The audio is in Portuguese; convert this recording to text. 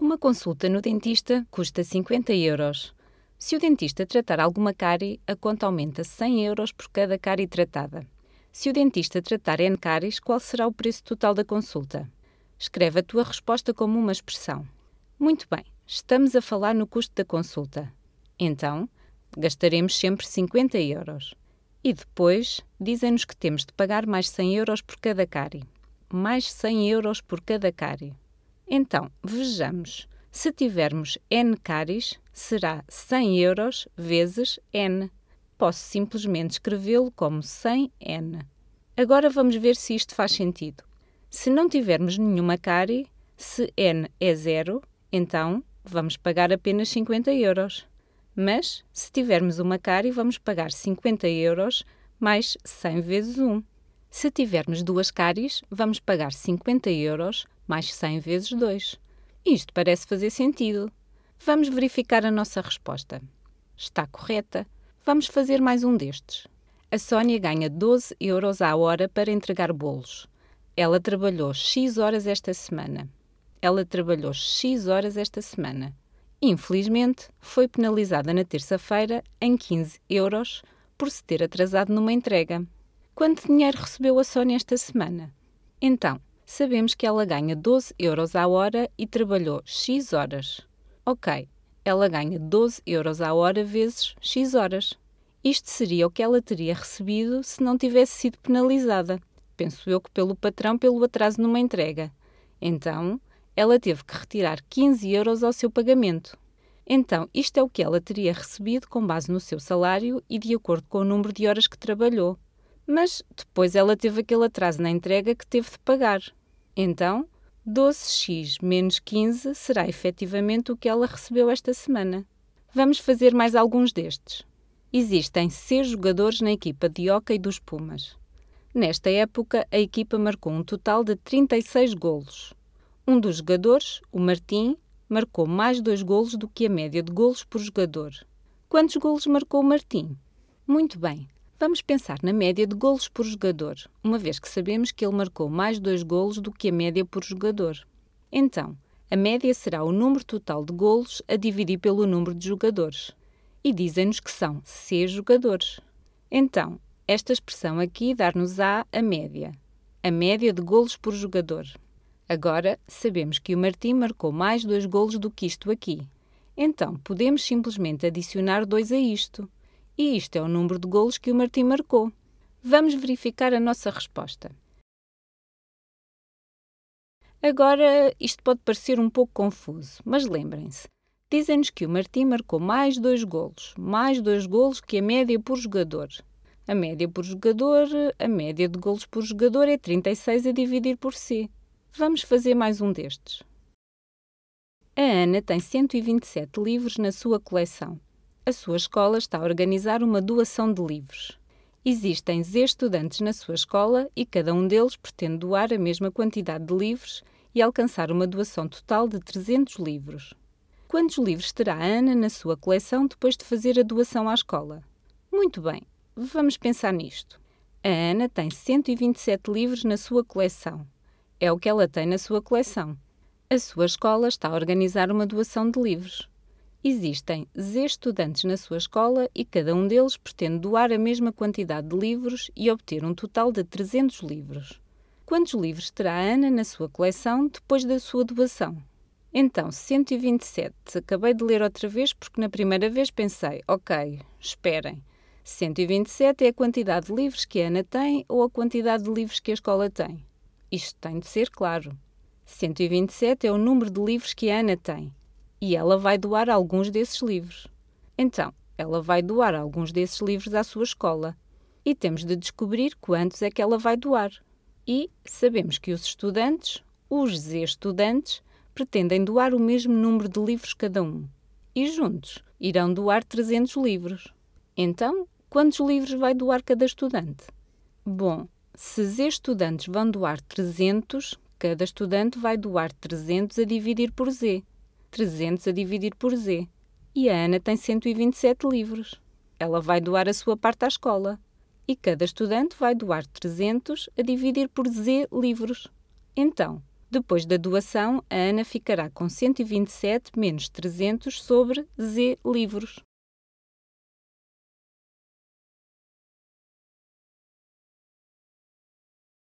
Uma consulta no dentista custa 50 euros. Se o dentista tratar alguma cárie, a conta aumenta 100 euros por cada cárie tratada. Se o dentista tratar N cáries, qual será o preço total da consulta? Escreve a tua resposta como uma expressão. Muito bem, estamos a falar no custo da consulta. Então, gastaremos sempre 50 euros. E depois, dizem-nos que temos de pagar mais 100 euros por cada cárie. Mais 100 euros por cada cárie. Então, vejamos. Se tivermos n cáries, será 100 euros vezes n. Posso simplesmente escrevê-lo como 100n. Agora vamos ver se isto faz sentido. Se não tivermos nenhuma cárie, se n é zero, então vamos pagar apenas 50 euros. Mas, se tivermos uma cárie, vamos pagar 50 euros mais 100 vezes 1. Se tivermos duas cáries, vamos pagar 50 euros mais 100 vezes 2. Isto parece fazer sentido. Vamos verificar a nossa resposta. Está correta. Vamos fazer mais um destes. A Sónia ganha 12 euros à hora para entregar bolos. Ela trabalhou X horas esta semana. Ela trabalhou X horas esta semana. Infelizmente, foi penalizada na terça-feira em 15 euros por se ter atrasado numa entrega. Quanto dinheiro recebeu a Sónia esta semana? Então, sabemos que ela ganha 12 euros à hora e trabalhou X horas. Ok, ela ganha 12 euros à hora vezes X horas. Isto seria o que ela teria recebido se não tivesse sido penalizada, penso eu que pelo patrão pelo atraso numa entrega. Então, ela teve que retirar 15 euros ao seu pagamento. Então, isto é o que ela teria recebido com base no seu salário e de acordo com o número de horas que trabalhou. Mas depois ela teve aquele atraso na entrega que teve de pagar. Então, 12x menos 15 será efetivamente o que ela recebeu esta semana. Vamos fazer mais alguns destes. Existem seis jogadores na equipa de hóquei dos Pumas. Nesta época, a equipa marcou um total de 36 golos. Um dos jogadores, o Martim, marcou mais dois golos do que a média de golos por jogador. Quantos golos marcou o Martim? Muito bem, Vamos pensar na média de golos por jogador, uma vez que sabemos que ele marcou mais dois golos do que a média por jogador. Então, a média será o número total de golos a dividir pelo número de jogadores. E dizem-nos que são C jogadores. Então, esta expressão aqui dar-nos á a média. A média de golos por jogador. Agora, sabemos que o Martim marcou mais dois golos do que isto aqui. Então, podemos simplesmente adicionar dois a isto. E isto é o número de golos que o Martim marcou. Vamos verificar a nossa resposta. Agora, isto pode parecer um pouco confuso, mas lembrem-se. Dizem-nos que o Martim marcou mais dois golos, mais dois golos que a média por jogador. A média por jogador, a média de golos por jogador é 36 a dividir por si. Vamos fazer mais um destes. A Ana tem 127 livros na sua coleção a sua escola está a organizar uma doação de livros. Existem Z estudantes na sua escola e cada um deles pretende doar a mesma quantidade de livros e alcançar uma doação total de 300 livros. Quantos livros terá a Ana na sua coleção depois de fazer a doação à escola? Muito bem, vamos pensar nisto. A Ana tem 127 livros na sua coleção. É o que ela tem na sua coleção. A sua escola está a organizar uma doação de livros. Existem Z estudantes na sua escola e cada um deles pretende doar a mesma quantidade de livros e obter um total de 300 livros. Quantos livros terá a Ana na sua coleção depois da sua doação? Então, 127. Acabei de ler outra vez porque na primeira vez pensei, ok, esperem. 127 é a quantidade de livros que a Ana tem ou a quantidade de livros que a escola tem. Isto tem de ser claro. 127 é o número de livros que a Ana tem e ela vai doar alguns desses livros. Então, ela vai doar alguns desses livros à sua escola e temos de descobrir quantos é que ela vai doar. E sabemos que os estudantes, os z estudantes, pretendem doar o mesmo número de livros cada um e juntos irão doar 300 livros. Então, quantos livros vai doar cada estudante? Bom, se Z estudantes vão doar 300, cada estudante vai doar 300 a dividir por Z, 300 a dividir por Z. E a Ana tem 127 livros. Ela vai doar a sua parte à escola. E cada estudante vai doar 300 a dividir por Z livros. Então, depois da doação, a Ana ficará com 127 menos 300 sobre Z livros.